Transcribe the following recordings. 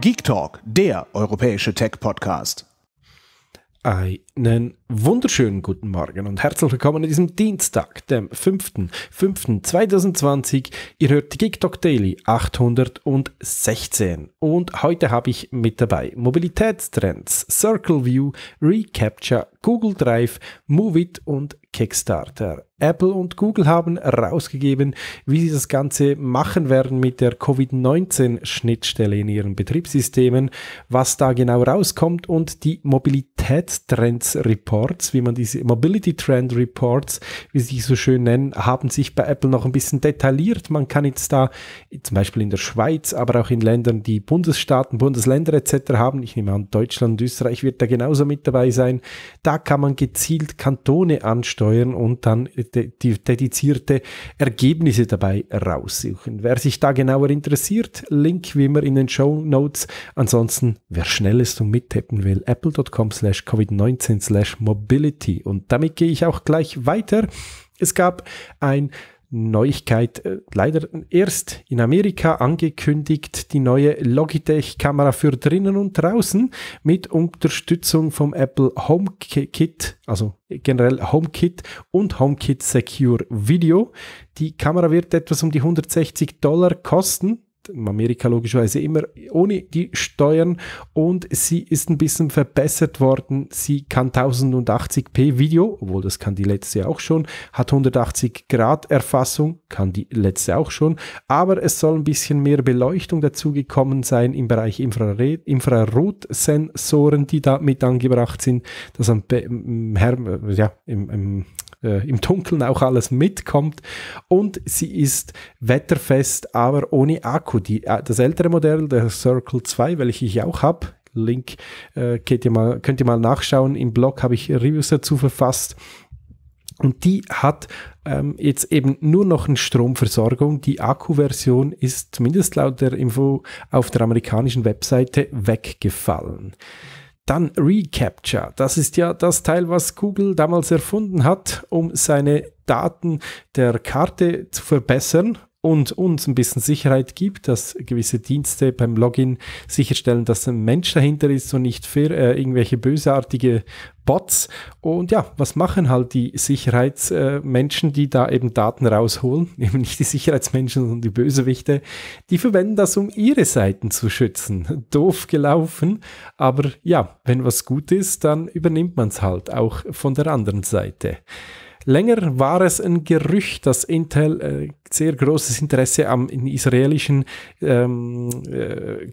Geek Talk, der europäische Tech-Podcast. Einen wunderschönen guten Morgen und herzlich willkommen an diesem Dienstag, dem 5.5.2020. Ihr hört Geek Talk Daily 816. Und heute habe ich mit dabei Mobilitätstrends, Circle View, Recapture, Google Drive, Movit und Kickstarter. Apple und Google haben herausgegeben, wie sie das Ganze machen werden mit der Covid-19-Schnittstelle in ihren Betriebssystemen, was da genau rauskommt und die Mobilitätstrends Reports, wie man diese Mobility Trend Reports, wie sie sich so schön nennen, haben sich bei Apple noch ein bisschen detailliert. Man kann jetzt da zum Beispiel in der Schweiz, aber auch in Ländern, die Bundesstaaten, Bundesländer etc. haben, ich nehme an, Deutschland, Österreich wird da genauso mit dabei sein, da kann man gezielt Kantone ansteuern steuern und dann de die dedizierte Ergebnisse dabei raussuchen. Wer sich da genauer interessiert, Link wie immer in den Show Notes. Ansonsten, wer schnell ist und mittippen will, apple.com slash covid-19 slash mobility. Und damit gehe ich auch gleich weiter. Es gab ein Neuigkeit äh, leider erst in Amerika angekündigt, die neue Logitech-Kamera für drinnen und draußen mit Unterstützung vom Apple HomeKit, also generell HomeKit und HomeKit Secure Video. Die Kamera wird etwas um die 160 Dollar kosten. Amerika logischerweise immer ohne die Steuern und sie ist ein bisschen verbessert worden. Sie kann 1080p Video, obwohl das kann die letzte auch schon, hat 180 Grad Erfassung, kann die letzte auch schon, aber es soll ein bisschen mehr Beleuchtung dazugekommen sein im Bereich Infrared, Infrarotsensoren, die da mit angebracht sind, dass am, ja, im, im äh, im Dunkeln auch alles mitkommt. Und sie ist wetterfest, aber ohne Akku. Akku. Die, äh, das ältere Modell, der Circle 2, welches ich auch habe, Link äh, könnt, ihr mal, könnt ihr mal nachschauen. Im Blog habe ich Reviews dazu verfasst. Und die hat ähm, jetzt eben nur noch eine Stromversorgung. Die Akkuversion ist zumindest laut der Info auf der amerikanischen Webseite weggefallen. Dann Recapture. Das ist ja das Teil, was Google damals erfunden hat, um seine Daten der Karte zu verbessern und uns ein bisschen Sicherheit gibt, dass gewisse Dienste beim Login sicherstellen, dass ein Mensch dahinter ist und nicht für äh, irgendwelche bösartige Bots. Und ja, was machen halt die Sicherheitsmenschen, äh, die da eben Daten rausholen? Eben nicht die Sicherheitsmenschen, sondern die Bösewichte. Die verwenden das, um ihre Seiten zu schützen. Doof gelaufen. Aber ja, wenn was gut ist, dann übernimmt man es halt auch von der anderen Seite. Länger war es ein Gerücht, dass Intel äh, sehr großes Interesse am in israelischen, ähm, äh,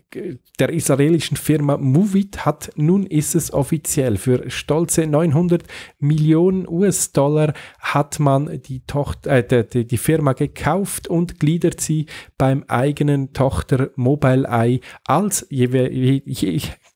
der israelischen Firma Movit hat. Nun ist es offiziell. Für stolze 900 Millionen US-Dollar hat man die, Tochter, äh, die, die Firma gekauft und gliedert sie beim eigenen Tochter Mobile Eye als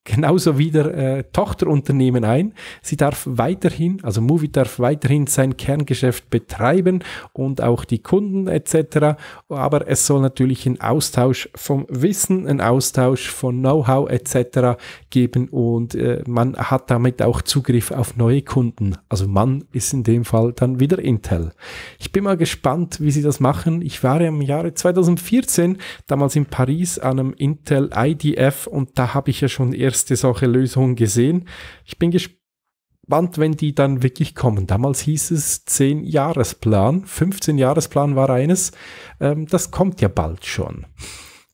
genauso wieder äh, Tochterunternehmen ein. Sie darf weiterhin, also Movie darf weiterhin sein Kerngeschäft betreiben und auch die Kunden äh, etc. Aber es soll natürlich einen Austausch vom Wissen, einen Austausch von Know-how etc. geben und äh, man hat damit auch Zugriff auf neue Kunden. Also man ist in dem Fall dann wieder Intel. Ich bin mal gespannt, wie sie das machen. Ich war im Jahre 2014 damals in Paris an einem Intel IDF und da habe ich ja schon erste solche Lösungen gesehen. Ich bin gespannt wann, wenn die dann wirklich kommen. Damals hieß es 10-Jahresplan, 15-Jahresplan war eines. Ähm, das kommt ja bald schon.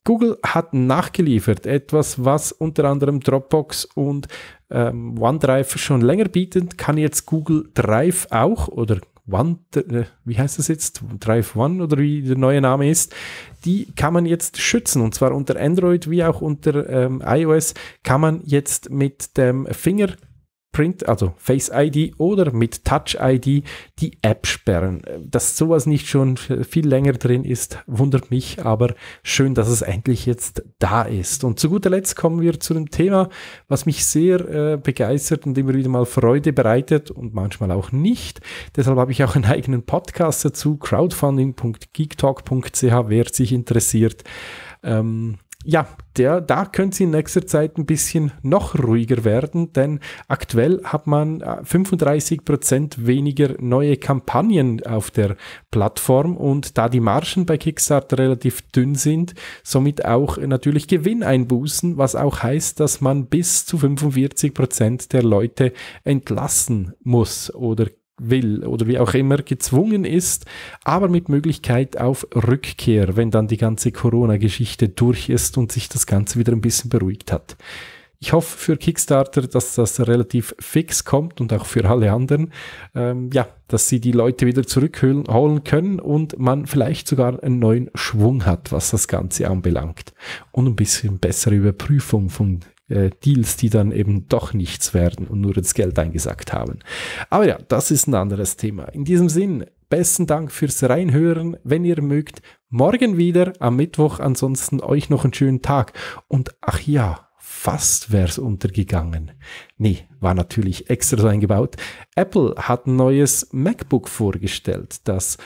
Google hat nachgeliefert, etwas, was unter anderem Dropbox und ähm, OneDrive schon länger bieten, kann jetzt Google Drive auch oder One, äh, wie heißt das jetzt? Drive One oder wie der neue Name ist, die kann man jetzt schützen. Und zwar unter Android wie auch unter ähm, iOS kann man jetzt mit dem Finger Print, also Face ID oder mit Touch ID die App sperren. Dass sowas nicht schon viel länger drin ist, wundert mich, aber schön, dass es endlich jetzt da ist. Und zu guter Letzt kommen wir zu einem Thema, was mich sehr äh, begeistert und immer wieder mal Freude bereitet und manchmal auch nicht. Deshalb habe ich auch einen eigenen Podcast dazu, crowdfunding.geektalk.ch, wer sich interessiert. Ähm, ja, der, da könnte Sie in nächster Zeit ein bisschen noch ruhiger werden, denn aktuell hat man 35% äh, Prozent weniger neue Kampagnen auf der Plattform und da die Margen bei Kickstarter relativ dünn sind, somit auch natürlich Gewinneinbußen, was auch heißt, dass man bis zu 45% Prozent der Leute entlassen muss oder will oder wie auch immer gezwungen ist, aber mit Möglichkeit auf Rückkehr, wenn dann die ganze Corona-Geschichte durch ist und sich das Ganze wieder ein bisschen beruhigt hat. Ich hoffe für Kickstarter, dass das relativ fix kommt und auch für alle anderen, ähm, ja, dass sie die Leute wieder zurückholen können und man vielleicht sogar einen neuen Schwung hat, was das Ganze anbelangt und ein bisschen bessere Überprüfung von äh, Deals, die dann eben doch nichts werden und nur ins Geld eingesackt haben. Aber ja, das ist ein anderes Thema. In diesem Sinn, besten Dank fürs Reinhören, wenn ihr mögt. Morgen wieder am Mittwoch. Ansonsten euch noch einen schönen Tag. Und ach ja, fast wär's untergegangen. Nee, war natürlich extra so eingebaut. Apple hat ein neues MacBook vorgestellt. Das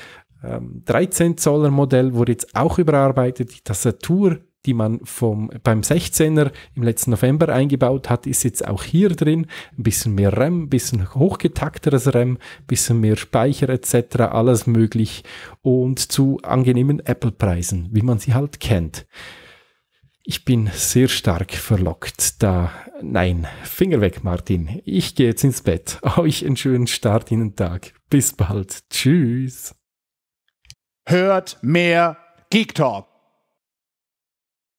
ähm, 13 Zoller Modell wurde jetzt auch überarbeitet. Die Tastatur die man vom, beim 16er im letzten November eingebaut hat, ist jetzt auch hier drin. Ein bisschen mehr RAM, ein bisschen hochgetakteres RAM, ein bisschen mehr Speicher etc., alles möglich und zu angenehmen Apple-Preisen, wie man sie halt kennt. Ich bin sehr stark verlockt, da nein, Finger weg, Martin. Ich gehe jetzt ins Bett. Euch einen schönen Start in den Tag. Bis bald. Tschüss. Hört mehr Geek Talk.